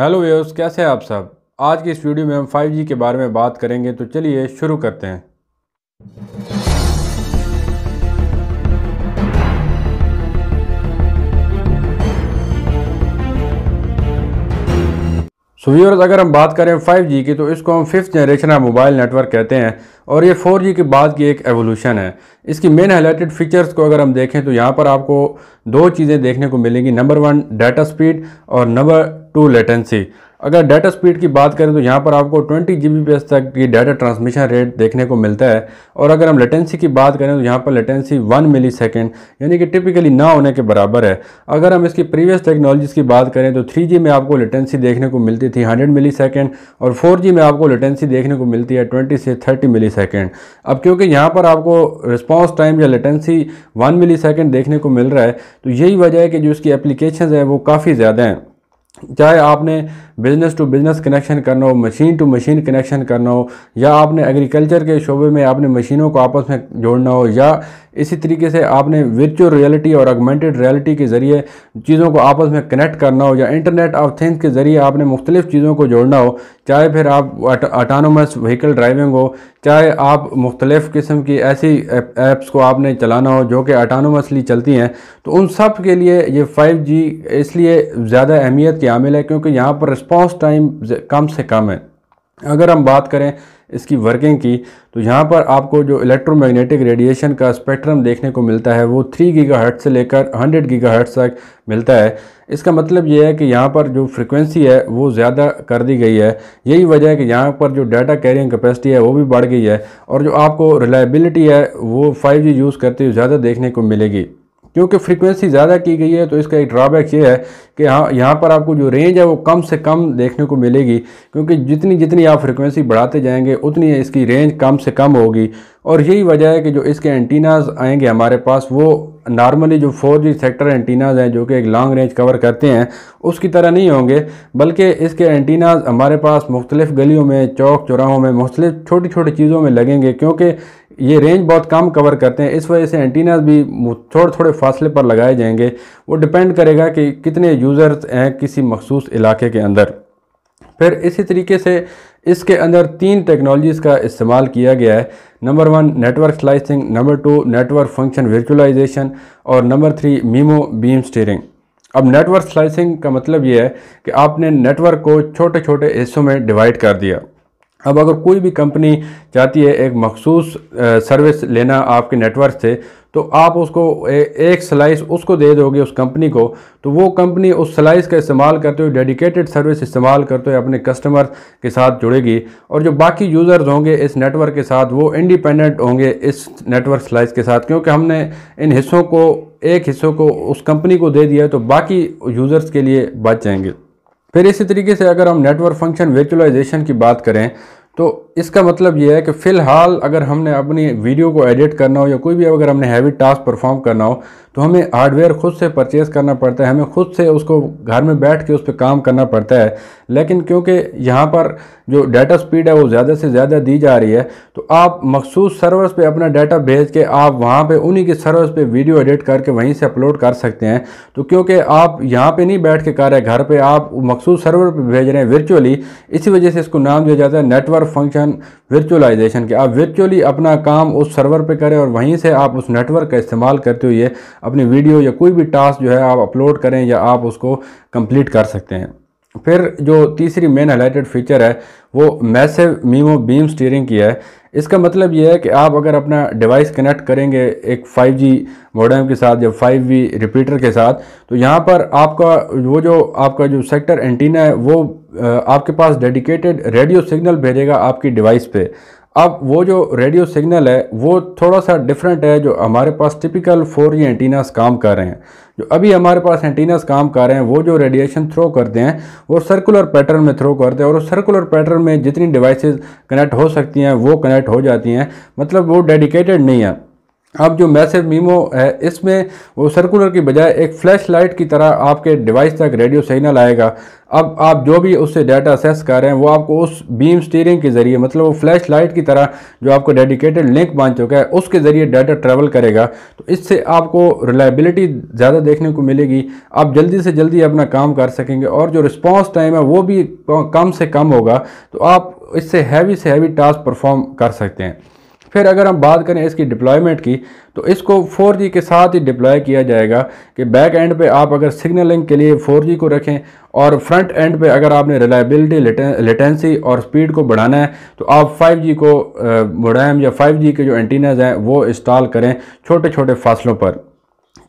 hello व्यवर्स कैसे हैं आप सब आज की इस वीडियो में हम 5G के बारे में बात करेंगे तो चलिए शुरू करते हैं सो व्यूअर्स अगर हम बात करें 5G की तो इसको हम fifth generation of mobile network कहते हैं और ये 4G के बाद की एक एवोल्यूशन है इसकी मेन हाईलाइटेड फीचर्स को अगर हम देखें तो यहाँ पर आपको दो चीज़ें देखने को मिलेंगी नंबर वन डाटा स्पीड और नंबर टू लेटेंसी अगर डाटा स्पीड की बात करें तो यहाँ पर आपको 20 जी तक की डाटा ट्रांसमिशन रेट देखने को मिलता है और अगर हम लेटेंसी की बात करें तो यहाँ पर लेटेंसी 1 मिली सेकेंड यानी कि टिपिकली ना होने के बराबर है अगर हम इसकी प्रीवियस टेक्नोलॉजीज़ की बात करें तो 3G में आपको लेटेंसी देखने को मिलती थी 100 मिली सेकेंड और 4G में आपको लेटेंसी देखने को मिलती है ट्वेंटी से थर्टी मिली सेकेंड अब क्योंकि यहाँ पर आपको रिस्पॉन्स टाइम या लेटेंसी वन मिली सेकेंड देखने को मिल रहा है तो यही वजह है कि जो इसकी एप्लीकेशन है वो काफ़ी ज़्यादा हैं चाहे आपने बिज़नेस टू बिज़नेस कनेक्शन करना हो मशीन टू मशीन कनेक्शन करना हो या आपने एग्रीकल्चर के शोबे में आपने मशीनों को आपस में जोड़ना हो या इसी तरीके से आपने वर्चुअल रियलिटी और अगमेंटेड रियलिटी के ज़रिए चीज़ों को आपस में कनेक्ट करना हो या इंटरनेट ऑफ थिंग्स के ज़रिए आपने मुख्तलिफ़ चीज़ों को जोड़ना हो चाहे फिर आप ऑटानोमस व्हीकल ड्राइविंग हो चाहे आप मुख्तलिफ़ किस्म की ऐसी ऐप्स को आपने चलाना हो जो कि ऑटानोमसली चलती हैं तो उन सब के लिए ये 5G इसलिए ज़्यादा अहमियत की आमिल है क्योंकि यहाँ पर रिस्पॉन्स टाइम कम से कम है अगर हम बात करें इसकी वर्किंग की तो यहाँ पर आपको जो इलेक्ट्रोमैग्नेटिक रेडिएशन का स्पेक्ट्रम देखने को मिलता है वो थ्री गीगा से लेकर हंड्रेड गीगा तक मिलता है इसका मतलब ये है कि यहाँ पर जो फ्रिक्वेंसी है वो ज़्यादा कर दी गई है यही वजह है कि यहाँ पर जो डाटा कैरियन कैपेसिटी है वो भी बढ़ गई है और जो आपको रिलायबिलिटी है वो फाइव यूज़ करते हुए ज़्यादा देखने को मिलेगी क्योंकि फ्रीक्वेंसी ज़्यादा की गई है तो इसका एक ड्रॉबैक ये है कि हाँ यहाँ पर आपको जो रेंज है वो कम से कम देखने को मिलेगी क्योंकि जितनी जितनी आप फ्रीक्वेंसी बढ़ाते जाएंगे उतनी इसकी रेंज कम से कम होगी और यही वजह है कि जो इसके एंटीनाज आएंगे हमारे पास वो नॉर्मली जो फोर जी सेक्टर एंटीनाज हैं जो कि एक लॉन्ग रेंज कवर करते हैं उसकी तरह नहीं होंगे बल्कि इसके एंटीनाज हमारे पास मुख्तलिफ़ गलियों में चौक चौराहों में मुख्तलिफ छोटी छोटी चीज़ों में लगेंगे क्योंकि ये रेंज बहुत कम कवर करते हैं इस वजह से एंटीनाज भी थोड़े थोड़े फासले पर लगाए जाएंगे वो डिपेंड करेगा कि कितने यूज़र्स हैं किसी मखसूस इलाके के अंदर फिर इसी तरीके से इसके अंदर तीन टेक्नोलॉजीज़ का इस्तेमाल किया गया है number one network slicing number two network function virtualisation और number three MIMO beam steering अब नेटवर्क स्लाइसिंग का मतलब ये है कि आपने नेटवर्क को छोटे छोटे हिस्सों में डिवाइड कर दिया अब अगर कोई भी कंपनी चाहती है एक मखसूस सर्विस लेना आपके नेटवर्क से तो आप उसको एक स्लाइस उसको दे दोगे उस कंपनी को तो वो कंपनी उस स्लाइस का इस्तेमाल करते हुए डेडिकेटेड सर्विस इस्तेमाल करते हुए अपने कस्टमर के साथ जुड़ेगी और जो बाकी यूज़र्स होंगे इस नेटवर्क के साथ वो इंडिपेंडेंट होंगे इस नेटवर्क स्लाइस के साथ क्योंकि हमने इन हिस्सों को एक हिस्सों को उस कंपनी को दे दिया तो बाकी यूज़र्स के लिए बच जाएंगे फिर इसी तरीके से अगर हम नेटवर्क फंक्शन वर्चुअलाइजेशन की बात करें तो इसका मतलब यह है कि फ़िलहाल अगर हमने अपनी वीडियो को एडिट करना हो या कोई भी अगर हमने हैवी टास्क परफॉर्म करना हो तो हमें हार्डवेयर खुद से परचेज़ करना पड़ता है हमें खुद से उसको घर में बैठ के उस पर काम करना पड़ता है लेकिन क्योंकि यहाँ पर जो डाटा स्पीड है वो ज़्यादा से ज़्यादा दी जा रही है तो आप मखसूस सर्वर्स पे अपना डाटा भेज के आप वहाँ पे उन्हीं के सर्वर्स पे वीडियो एडिट करके वहीं से अपलोड कर सकते हैं तो क्योंकि आप यहाँ पर नहीं बैठ के कर रहे घर पर आप मखसूस सर्वर पर भेज रहे हैं वर्चुअली इसी वजह से इसको नाम दिया जाता है नेटवर्क फंक्शन एप्लीकेशन वर्चुअलाइजेशन के आप वर्चुअली अपना काम उस सर्वर पे करें और वहीं से आप उस नेटवर्क का इस्तेमाल करते हुए अपनी वीडियो या कोई भी टास्क जो है आप अपलोड करें या आप उसको कंप्लीट कर सकते हैं फिर जो तीसरी मेन हाईलाइटेड फीचर है वो मैसेव मीमो बीम स्टीयरिंग की है इसका मतलब यह है कि आप अगर अपना डिवाइस कनेक्ट करेंगे एक 5G मॉडम के साथ या 5V रिपीटर के साथ तो यहाँ पर आपका वो जो आपका जो सेक्टर एंटीना है वो आपके पास डेडिकेटेड रेडियो सिग्नल भेजेगा आपकी डिवाइस पे अब वो जो रेडियो सिग्नल है वो थोड़ा सा डिफरेंट है जो हमारे पास टिपिकल फोर जी एंटीनास काम कर रहे हैं जो अभी हमारे पास एंटीनास काम कर रहे हैं वो जो रेडिएशन थ्रो करते हैं वो सर्कुलर पैटर्न में थ्रो करते हैं और उस सर्कुलर पैटर्न में जितनी डिवाइसेस कनेक्ट हो सकती हैं वो कनेक्ट हो जाती हैं मतलब वो डेडिकेटेड नहीं है अब जो मैसेव मीमो है इसमें वो सर्कुलर की बजाय एक फ्लैश लाइट की तरह आपके डिवाइस तक रेडियो सिग्नल आएगा अब आप जो भी उससे डाटा असेस कर रहे हैं वो आपको उस बीम स्टीयरिंग के ज़रिए मतलब वो फ्लैश लाइट की तरह जो आपको डेडिकेटेड लिंक बन चुका है उसके ज़रिए डाटा ट्रैवल करेगा तो इससे आपको रिलायबिलिटी ज़्यादा देखने को मिलेगी आप जल्दी से जल्दी अपना काम कर सकेंगे और जो रिस्पॉन्स टाइम है वो भी कम से कम होगा तो आप इससे हैवी से हैवी टास्क परफॉर्म कर सकते हैं फिर अगर हम बात करें इसकी डिप्लॉयमेंट की तो इसको 4G के साथ ही डिप्लॉय किया जाएगा कि बैक एंड पे आप अगर सिग्नलिंग के लिए 4G को रखें और फ्रंट एंड पे अगर आपने रिलायबिलिटी लेटेंसी और स्पीड को बढ़ाना है तो आप 5G को बढ़ाएं या 5G के जो एंटीनाज हैं वो इंस्टॉल करें छोटे छोटे फासलों पर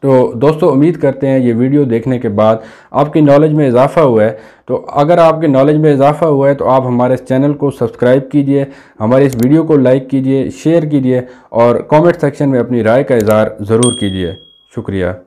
तो दोस्तों उम्मीद करते हैं ये वीडियो देखने के बाद आपकी नॉलेज में इजाफ़ा हुआ है तो अगर आपके नॉलेज में इजाफ़ा हुआ है तो आप हमारे इस चैनल को सब्सक्राइब कीजिए हमारे इस वीडियो को लाइक कीजिए शेयर कीजिए और कमेंट सेक्शन में अपनी राय का इज़हार ज़रूर कीजिए शुक्रिया